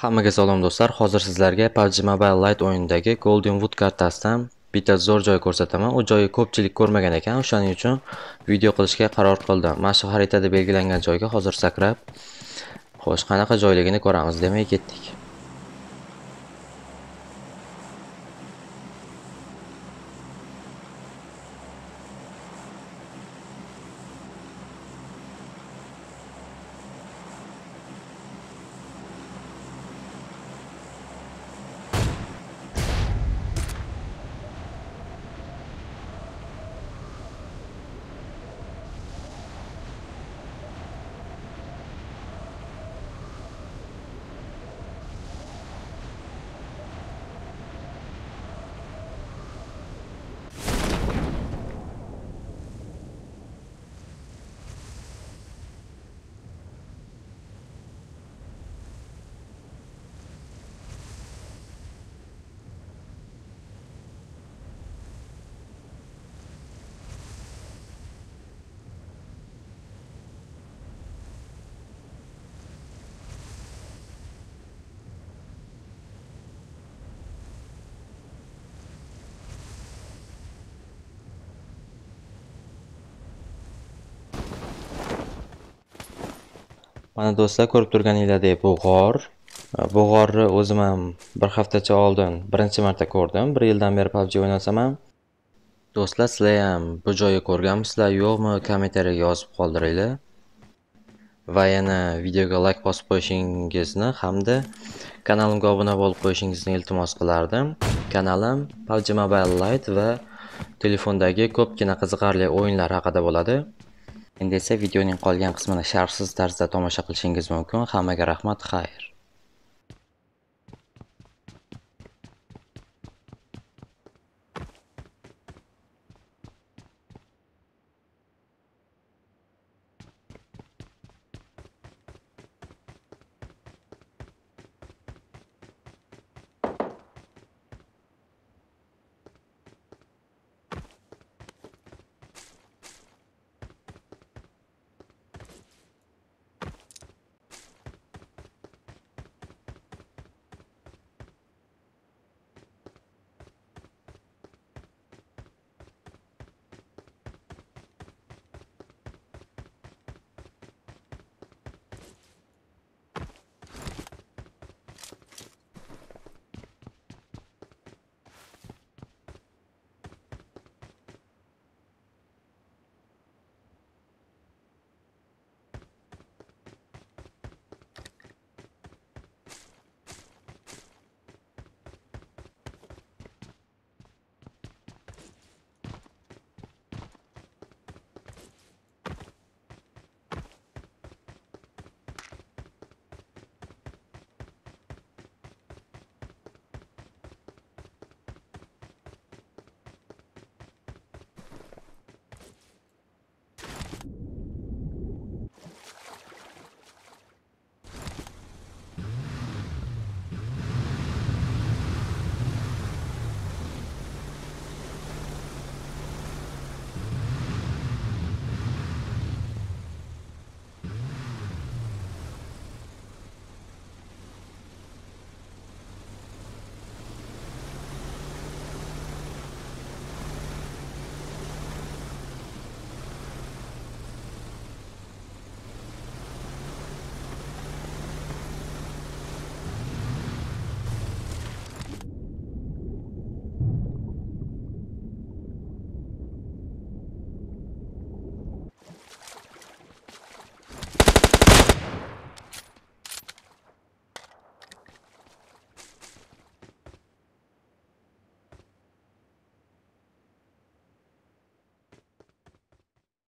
Hammaga salom do'stlar. Hozir sizlarga PUBG Mobile Lite o'yinidagi Golden Wood kartasidan bitta zo'r joy ko'rsataman. U joyni ko'pchilik ko'rmagan ekan, o'shaning uchun video qilishga qaror qildim. Mana shu xaritada belgilangan joyga hozir sakrab, xo'sh, qanaqa joyligini ko'ramiz. Demak, ketdik. mana do'stlar ko'rib turganingizdek bu g'or e, bu g'orni o'zim ham bir haftacha oldin birinchi marta ko'rdim bir yildan beri pubg o'ynasam ham do'stlar sizlar ham bu joyni ko'rganmisizlar yo'qmi kommentariyaga yozib qoldiringlar va yana videoga layk bosib qo'yishingizni hamda kanalimga obuna bo'lib qo'yishingizni iltimos qilardim kanalim PUBG Mobile Lite va telefondagi ko'pgina qiziqarli o'yinlar haqida bo'ladi Endi esa videoning qolgan qismini sharhsiz tarzda tomosha qilishingiz mumkin. Hammaga rahmat, xayr.